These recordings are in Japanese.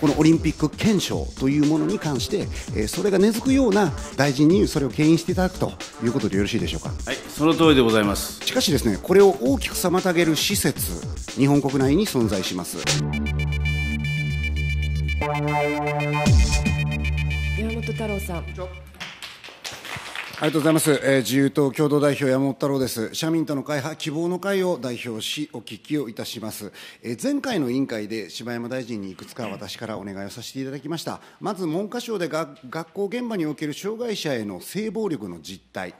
このオリンピック憲章というものに関して、えー、それが根付くような大臣にそれを牽引していただくということでよろしいでしょうか。はい、その通りでございます。しかしですね、これを大きく妨げる施設、日本国内に存在します。山本太郎さん。ありがとうございます。えー、自由党共同代表山本太郎です。社民との会派希望の会を代表し、お聞きをいたします。えー、前回の委員会で柴山大臣にいくつか私からお願いをさせていただきました。まず文科省でが学校現場における障害者への性暴力の実態。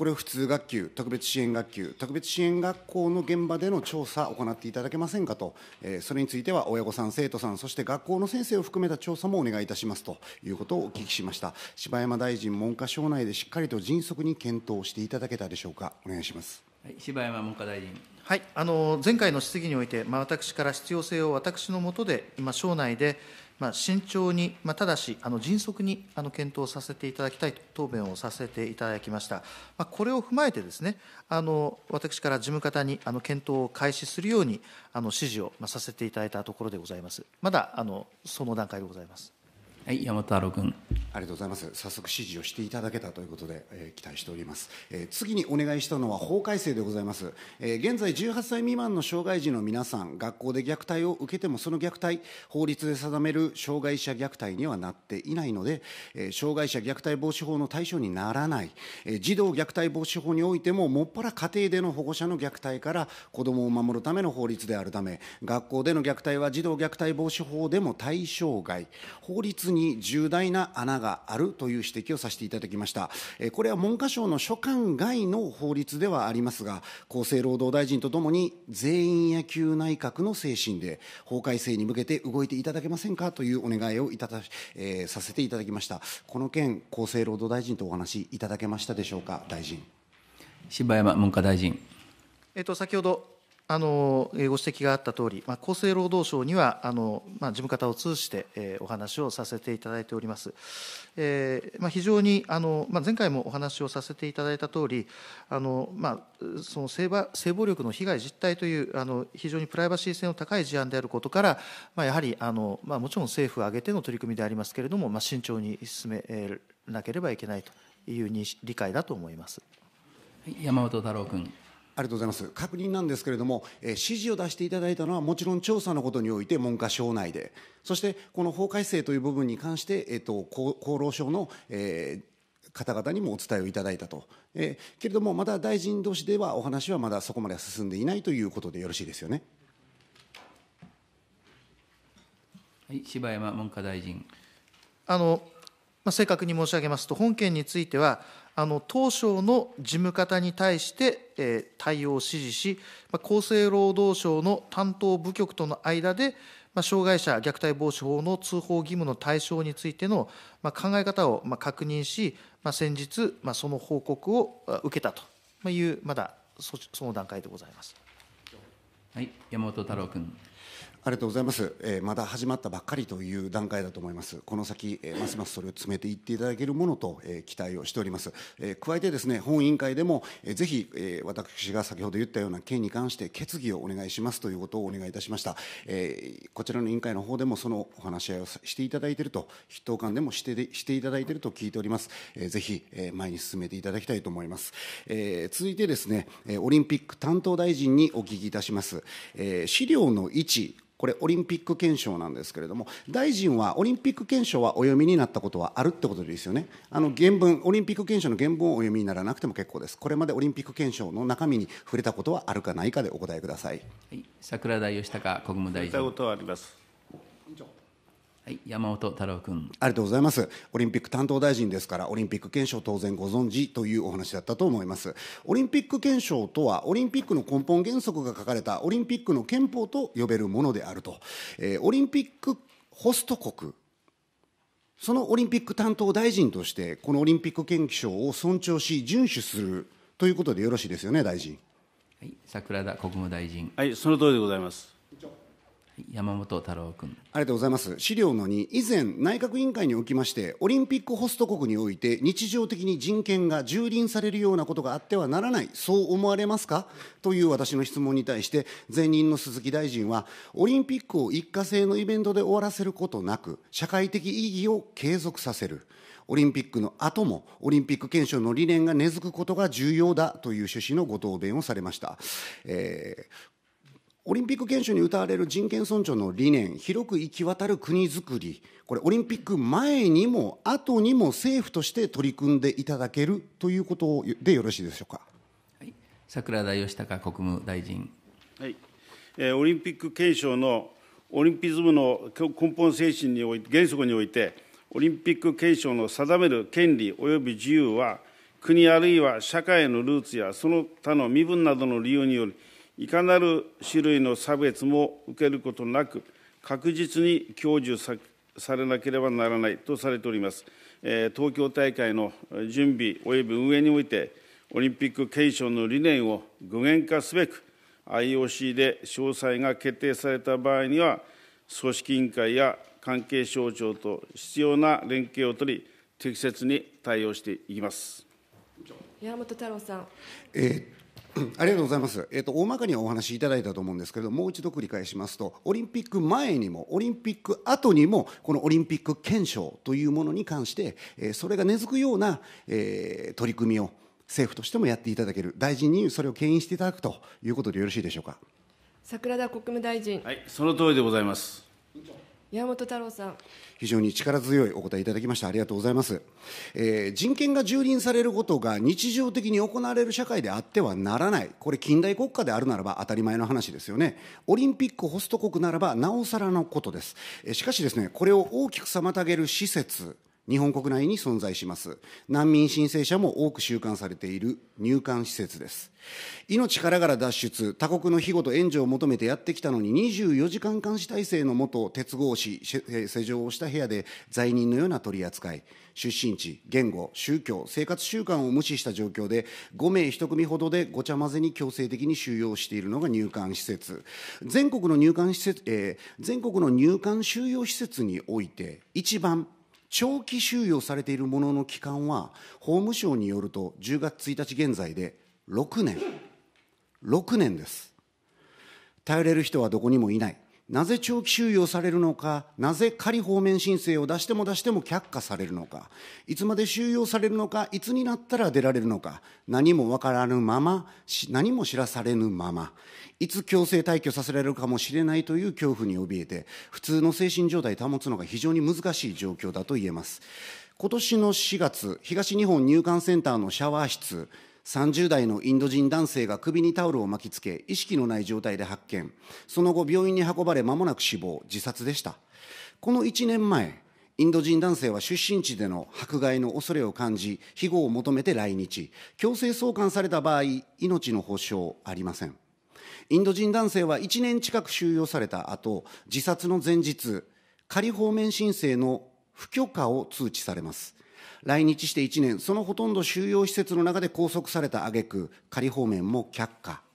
これを普通学級、特別支援学級、特別支援学校の現場での調査を行っていただけませんかと、えそれについては親御さん、生徒さん、そして学校の先生を含めた調査もお願いいたしますということをお聞きしました。柴山大臣、文科省内でしっかりと迅速に検討していただけたでしょうか。お願いします。はい、柴山文科大臣。はい、あの前回の質疑において、まあ、私から必要性を私のもとで、今、省内で、まあ、慎重に、まあ、ただし、あの迅速にあの検討させていただきたいと答弁をさせていただきました。まあ、これを踏まえてですね、あの私から事務方にあの検討を開始するようにあの指示を、まあ、させていただいたところでございます。まだあのその段階でございます。はい、山田太郎君。ありがとうございます早速指示をしていただけたということで、えー、期待しております、えー、次にお願いしたのは法改正でございます、えー、現在18歳未満の障害児の皆さん学校で虐待を受けてもその虐待法律で定める障害者虐待にはなっていないので、えー、障害者虐待防止法の対象にならない、えー、児童虐待防止法においてももっぱら家庭での保護者の虐待から子どもを守るための法律であるため学校での虐待は児童虐待防止法でも対象外法律に重大な穴があるという指摘をさせていただきました。これは文科省の所管外の法律ではありますが、厚生労働大臣とともに全員野球内閣の精神で法改正に向けて動いていただけませんかというお願いをいただ、えー、させていただきました。この件、厚生労働大臣とお話しいただけましたでしょうか、大臣。柴山文科大臣。えっと、先ほどあのご指摘があったとおり、厚生労働省にはあの、まあ、事務方を通じて、えー、お話をさせていただいております。えーまあ、非常にあの、まあ、前回もお話をさせていただいたとおり、あのまあ、その性暴性暴力の被害実態というあの非常にプライバシー性の高い事案であることから、まあ、やはりあの、まあ、もちろん政府を挙げての取り組みでありますけれども、まあ、慎重に進めなければいけないという理解だと思います山本太郎君。ありがとうございます確認なんですけれども、えー、指示を出していただいたのはもちろん調査のことにおいて文科省内でそしてこの法改正という部分に関して、えーと、厚労省の、えー方々にもお伝えをいただいたと、えー、けれども、まだ大臣同士ではお話はまだそこまで進んでいないということでよろしいですよね。はい、柴山文科大臣あの、まあ、正確に申し上げますと、本件については、あの当省の事務方に対して、えー、対応を指示し、まあ、厚生労働省の担当部局との間で、まあ、障害者虐待防止法の通報義務の対象についての、まあ、考え方を、まあ、確認し、まあ、先日、まあ、その報告を受けたという、まだその段階でございます。はい、山本太郎君。ありがとうございます、えー、まだ始まったばっかりという段階だと思います、この先、えー、ますますそれを詰めていっていただけるものと、えー、期待をしております、え加えて、ですね本委員会でも、えぜひ、え私が先ほど言ったような件に関して決議をお願いしますということをお願いいたしました、えこちらの委員会の方でもそのお話し合いをしていただいていると、筆頭官でもしてしていただいていると聞いております、えー、ぜひ、え前に進めていただきたいと思います。え続いて、ですねオリンピック担当大臣にお聞きいたします。え資料の位置これオリンピック憲章なんですけれども、大臣はオリンピック憲章はお読みになったことはあるってことですよね、あの原文、オリンピック憲章の原文をお読みにならなくても結構です、これまでオリンピック憲章の中身に触れたことはあるかないかでお答えください、はい、桜田義孝国務大臣。触れたことはありますはい、山本太郎君ありがとうございますオリンピック担当大臣ですからオリンピック憲章当然ご存知というお話だったと思いますオリンピック憲章とはオリンピックの根本原則が書かれたオリンピックの憲法と呼べるものであると、えー、オリンピックホスト国そのオリンピック担当大臣としてこのオリンピック憲章を尊重し遵守するということでよろしいですよね大臣、はい、桜田国務大臣はいその通りでございます山本太郎君ありがとうございます資料の2以前内閣委員会におきましてオリンピックホスト国において日常的に人権が蹂躙されるようなことがあってはならないそう思われますかという私の質問に対して前任の鈴木大臣はオリンピックを一過性のイベントで終わらせることなく社会的意義を継続させるオリンピックの後もオリンピック憲章の理念が根付くことが重要だという趣旨のご答弁をされました、えーオリンピック憲章に謳われる人権尊重の理念、広く行き渡る国づくり、これ、オリンピック前にも後にも政府として取り組んでいただけるということでよろしいでしょうか。はい、桜田義孝国務大臣。はい、えー、オリンピック憲章のオリンピズムの根本精神において、原則において、オリンピック憲章の定める権利及び自由は、国あるいは社会のルーツやその他の身分などの理由により、いかなる種類の差別も受けることなく、確実に享受さされなければならないとされております。えー、東京大会の準備及び運営において、オリンピック継承の理念を具現化すべく、IOC で詳細が決定された場合には、組織委員会や関係省庁と必要な連携を取り、適切に対応していきます。山本太郎さん。えー、ありがとうございます、えーと、大まかにお話しいただいたと思うんですけどもう一度繰り返しますとオリンピック前にもオリンピック後にもこのオリンピック憲章というものに関して、えー、それが根付くような、えー、取り組みを政府としてもやっていただける大臣にそれを牽引していただくということでよろしいでしょうか桜田国務大臣、はい、その通りでございます。山本太郎さん非常に力強いお答えいただきましたありがとうございます、えー、人権が蹂躙されることが日常的に行われる社会であってはならないこれ近代国家であるならば当たり前の話ですよねオリンピックホスト国ならばなおさらのことです、えー、しかしですねこれを大きく妨げる施設日本国内に存在します。難民申請者も多く収監されている入管施設です。命からがら脱出、他国の庇護と援助を求めてやってきたのに、24時間監視体制のもと、鉄格子、施錠をした部屋で罪人のような取り扱い、出身地、言語、宗教、生活習慣を無視した状況で、5名1組ほどでごちゃ混ぜに強制的に収容しているのが入管施設。全国の入管施設、えー、全国の入管収容施設において、一番長期収容されているものの期間は、法務省によると、10月1日現在で6年、6年です。頼れる人はどこにもいない。なぜ長期収容されるのか、なぜ仮放免申請を出しても出しても却下されるのか、いつまで収容されるのか、いつになったら出られるのか、何もわからぬまま、何も知らされぬまま、いつ強制退去させられるかもしれないという恐怖に怯えて、普通の精神状態を保つのが非常に難しい状況だと言えます。今年の4月、東日本入管センターのシャワー室、30代のインド人男性が首にタオルを巻きつけ、意識のない状態で発見、その後、病院に運ばれ、間もなく死亡、自殺でした。この1年前、インド人男性は出身地での迫害の恐れを感じ、庇護を求めて来日、強制送還された場合、命の保証ありません。インド人男性は1年近く収容された後、自殺の前日、仮放免申請の不許可を通知されます。来日して1年、そのほとんど収容施設の中で拘束された挙句仮放免も却下。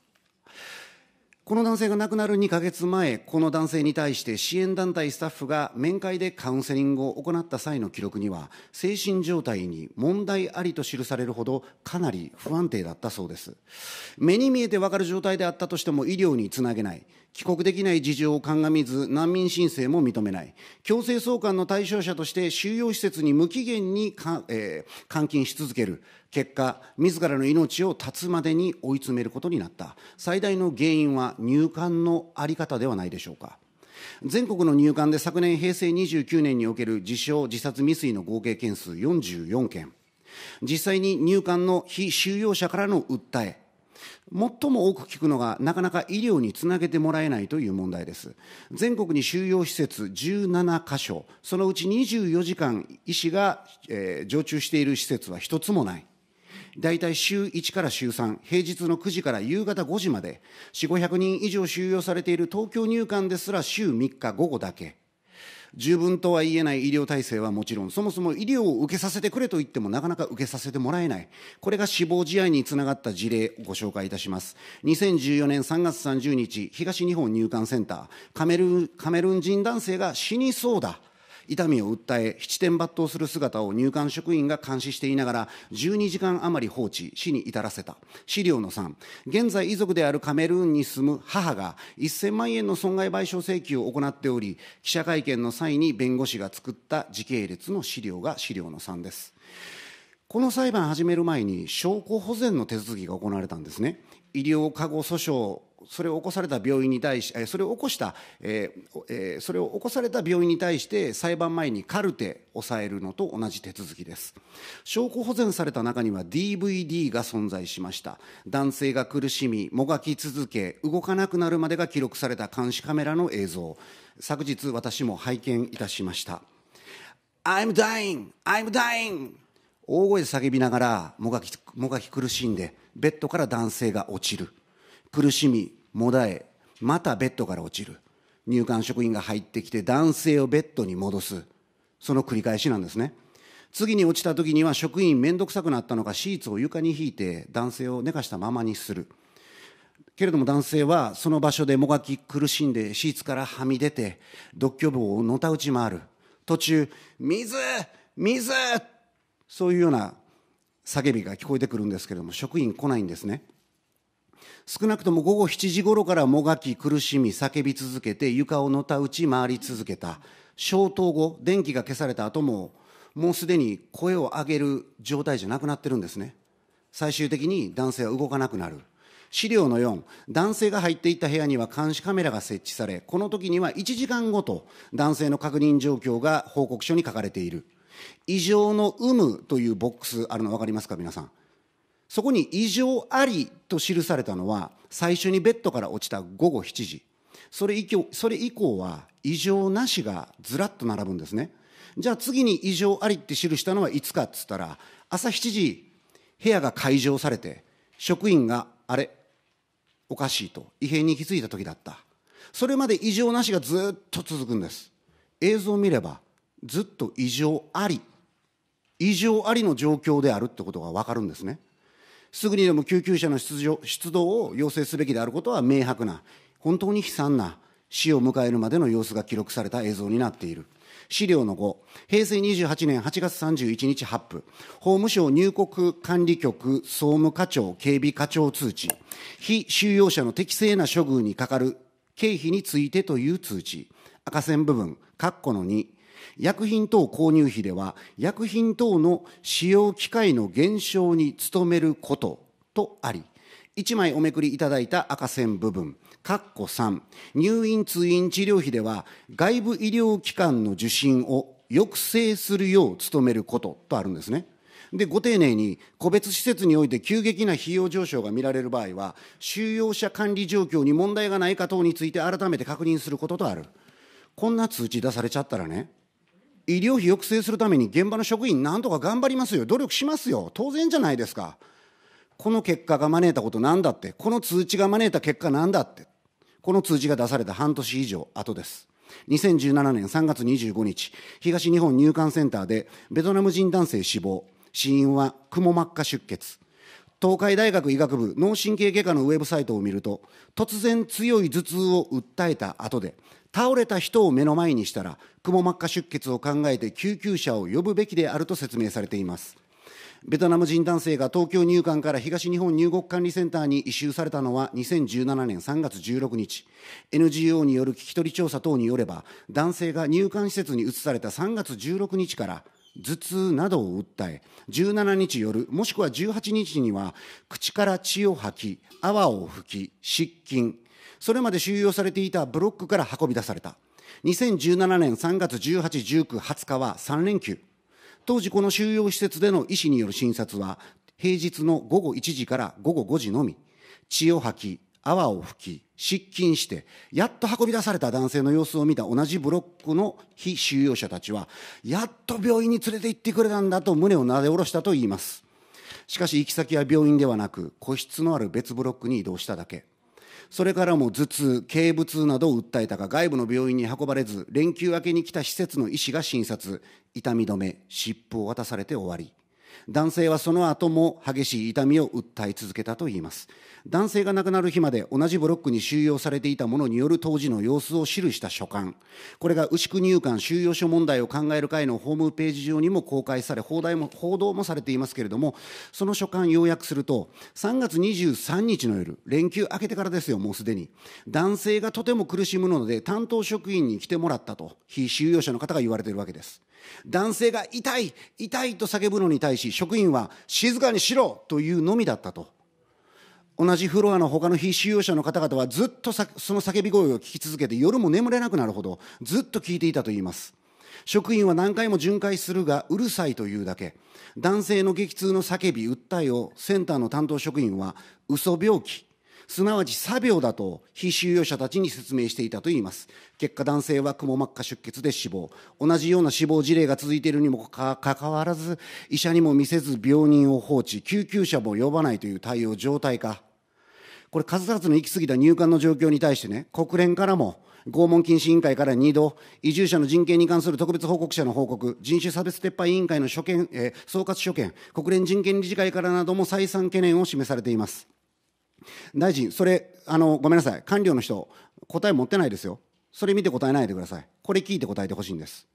この男性が亡くなる2ヶ月前、この男性に対して支援団体スタッフが面会でカウンセリングを行った際の記録には、精神状態に問題ありと記されるほど、かなり不安定だったそうです。目に見えてわかる状態であったとしても医療につなげない。帰国できない事情を鑑みず、難民申請も認めない。強制送還の対象者として収容施設に無期限に、えー、監禁し続ける。結果、自らの命を絶つまでに追い詰めることになった、最大の原因は入管の在り方ではないでしょうか。全国の入管で昨年平成29年における自傷・自殺未遂の合計件数44件、実際に入管の非収容者からの訴え、最も多く聞くのが、なかなか医療につなげてもらえないという問題です。全国に収容施設17か所、そのうち24時間医師が、えー、常駐している施設は一つもない。大体週1から週3、平日の9時から夕方5時まで、4、500人以上収容されている東京入管ですら週3日午後だけ。十分とは言えない医療体制はもちろん、そもそも医療を受けさせてくれと言ってもなかなか受けさせてもらえない。これが死亡事案につながった事例をご紹介いたします。2014年3月30日、東日本入管センター、カメルカメルーン人男性が死にそうだ。痛みを訴え、七点抜刀する姿を入管職員が監視していながら、12時間余り放置、死に至らせた。資料の3、現在遺族であるカメルーンに住む母が1000万円の損害賠償請求を行っており、記者会見の際に弁護士が作った時系列の資料が資料の3です。この裁判始める前に証拠保全の手続きが行われたんですね。医療過誤訴訟それを起こされた病院に対し、それを起こした、えー、それを起こされた病院に対して裁判前にカルテをさえるのと同じ手続きです。証拠保全された中には DVD が存在しました。男性が苦しみ、もがき続け、動かなくなるまでが記録された監視カメラの映像。昨日私も拝見いたしました。I'm dying! I'm dying! 大声で叫びながらもがきもがき苦しんでベッドから男性が落ちる。苦しみ、もだえ、またベッドから落ちる。入管職員が入ってきて男性をベッドに戻す。その繰り返しなんですね。次に落ちた時には職員面倒くさくなったのかシーツを床に引いて男性を寝かしたままにする。けれども男性はその場所でもがき苦しんでシーツからはみ出て独居房をのたうち回る。途中、水水そういうような叫びが聞こえてくるんですけれども職員来ないんですね。少なくとも午後7時頃からもがき、苦しみ、叫び続けて、床をのたうち回り続けた。消灯後、電気が消された後も、もうすでに声を上げる状態じゃなくなってるんですね。最終的に男性は動かなくなる。資料の4、男性が入っていった部屋には監視カメラが設置され、この時には1時間ごと男性の確認状況が報告書に書かれている。異常の有無というボックスあるの分かりますか皆さん。そこに異常ありと記されたのは、最初にベッドから落ちた午後7時。それ以降それ以降は異常なしがずらっと並ぶんですね。じゃあ次に異常ありって記したのはいつかっつったら、朝7時、部屋が開錠されて、職員が、あれ、おかしいと、異変に気づいた時だった。それまで異常なしがずっと続くんです。映像を見れば、ずっと異常あり、異常ありの状況であるってことがわかるんですね。すぐにでも救急車の出出動を要請すべきであることは明白な、本当に悲惨な死を迎えるまでの様子が記録された映像になっている。資料の5、平成28年8月31日発布、法務省入国管理局総務課長警備課長通知、非収容者の適正な処遇にかかる経費についてという通知、赤線部分、括弧の2、薬品等購入費では、薬品等の使用機会の減少に努めることとあり、1枚おめくりいただいた赤線部分、括弧3、入院・通院治療費では、外部医療機関の受診を抑制するよう努めることとあるんですね。で、ご丁寧に、個別施設において急激な費用上昇が見られる場合は、収容者管理状況に問題がないか等について改めて確認することとある。こんな通知出されちゃったらね、医療費抑制するために現場の職員、なんとか頑張りますよ、努力しますよ、当然じゃないですか。この結果が招いたことなんだって、この通知が招いた結果なんだって、この通知が出された半年以上後です。2017年3月25日、東日本入管センターでベトナム人男性死亡、死因はくも膜下出血。東海大学医学部脳神経外科のウェブサイトを見ると、突然強い頭痛を訴えた後で、倒れた人を目の前にしたら、くも膜下出血を考えて救急車を呼ぶべきであると説明されています。ベトナム人男性が東京入管から東日本入国管理センターに移収されたのは2017年3月16日。NGO による聞き取り調査等によれば、男性が入管施設に移された3月16日から、頭痛などを訴え、17日夜、もしくは18日には、口から血を吐き、泡を吹き、失禁、それまで収容されていたブロックから運び出された。2017年3月18、19、20日は3連休。当時この収容施設での医師による診察は、平日の午後1時から午後5時のみ、血を吐き、泡を吹き失禁してやっと運び出された男性の様子を見た同じブロックの被収容者たちはやっと病院に連れて行ってくれたんだと胸をなで下ろしたといいますしかし行き先は病院ではなく個室のある別ブロックに移動しただけそれからも頭痛、頸部痛などを訴えたが、外部の病院に運ばれず、連休明けに来た施設の医師が診察、痛み止め、湿布を渡されて終わり。男性はその後も激しい痛みを訴え続けたといいます。男性が亡くなる日まで同じブロックに収容されていた者による当時の様子を記した書簡。これが牛久入管収容所問題を考える会のホームページ上にも公開され、報道も報道もされていますけれども、その書簡要約すると、3月23日の夜、連休明けてからですよ、もうすでに。男性がとても苦しむので、担当職員に来てもらったと、非収容者の方が言われているわけです。男性が痛い、痛いと叫ぶのに対し、職員は静かにしろというのみだったと。同じフロアの他の非収容者の方々はずっとその叫び声を聞き続けて夜も眠れなくなるほどずっと聞いていたといいます。職員は何回も巡回するがうるさいというだけ。男性の激痛の叫び、訴えをセンターの担当職員は嘘病気すなわち作病だと被収容者たちに説明していたといいます。結果、男性はくも膜下出血で死亡。同じような死亡事例が続いているにもかかわらず、医者にも見せず病人を放置、救急車も呼ばないという対応状態化。これ、数々の行き過ぎた入管の状況に対してね、国連からも、拷問禁止委員会から2度、移住者の人権に関する特別報告者の報告、人種差別撤廃委員会の所見、えー、総括所見、国連人権理事会からなども再三懸念を示されています。大臣、それ、あの、ごめんなさい。官僚の人、答え持ってないですよ。それ見て答えないでください。これ聞いて答えてほしいんです。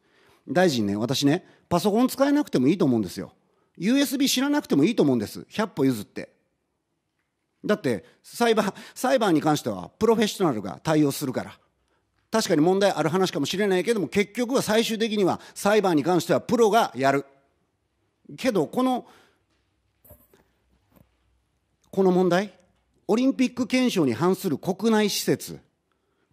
大臣ね、私ね、パソコン使えなくてもいいと思うんですよ。USB 知らなくてもいいと思うんです。100歩譲って。だって、裁判、裁判に関しては、プロフェッショナルが対応するから。確かに問題ある話かもしれないけども、結局は最終的には裁判に関してはプロがやる。けど、この、この問題、オリンピック憲章に反する国内施設、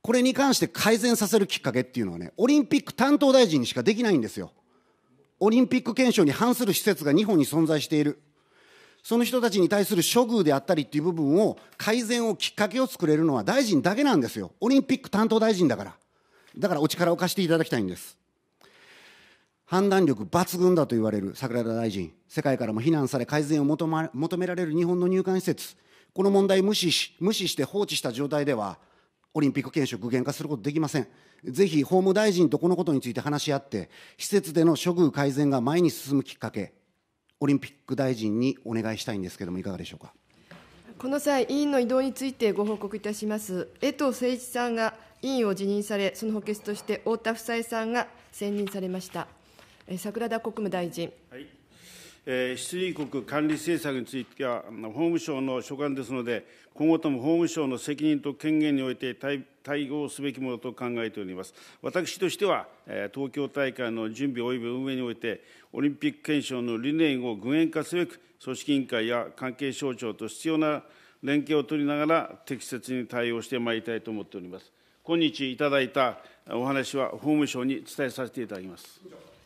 これに関して改善させるきっかけっていうのはね、オリンピック担当大臣にしかできないんですよ。オリンピック憲章に反する施設が日本に存在している。その人たちに対する処遇であったりっていう部分を改善をきっかけを作れるのは大臣だけなんですよ。オリンピック担当大臣だから。だからお力を貸していただきたいんです。判断力抜群だと言われる桜田大臣、世界からも非難され改善を求,、求められる日本の入管施設、この問題無視し、無視して放置した状態では、オリンピック憲章具現化することできません。ぜひ法務大臣とこのことについて話し合って、施設での処遇改善が前に進むきっかけ、オリンピック大臣にお願いしたいんですけれども、いかがでしょうか。この際、委員の異動についてご報告いたします。江藤誠一さんが委員を辞任され、その補欠として太田房妻さんが選任されました。桜田国務大臣。はい出入国管理政策については、法務省の所管ですので、今後とも法務省の責任と権限において対応すべきものと考えております。私としては、東京大会の準備及び運営において、オリンピック憲章の理念を具現化すべく、組織委員会や関係省庁と必要な連携を取りながら、適切に対応してまいりたいと思っております。今日いただいたお話は、法務省に伝えさせていただきます。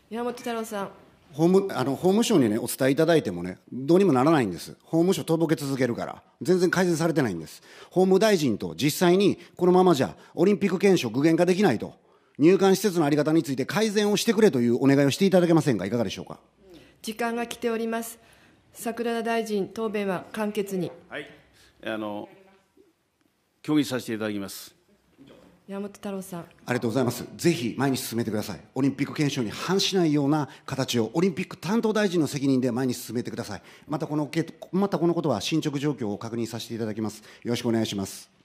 山本太郎さん。法務あの法務省に、ね、お伝えいただいてもね、どうにもならないんです、法務省、とぼけ続けるから、全然改善されてないんです、法務大臣と実際にこのままじゃ、オリンピック憲章、具現化できないと、入管施設の在り方について改善をしてくれというお願いをしていただけませんか、いかがでしょうか。時間が来ております桜田大臣、答弁は簡潔に。はい、あの協議させていただきます。山本太郎さんありがとうございますぜひ前に進めてくださいオリンピック憲章に反しないような形をオリンピック担当大臣の責任で前に進めてくださいまたこのまたこのことは進捗状況を確認させていただきますよろしくお願いします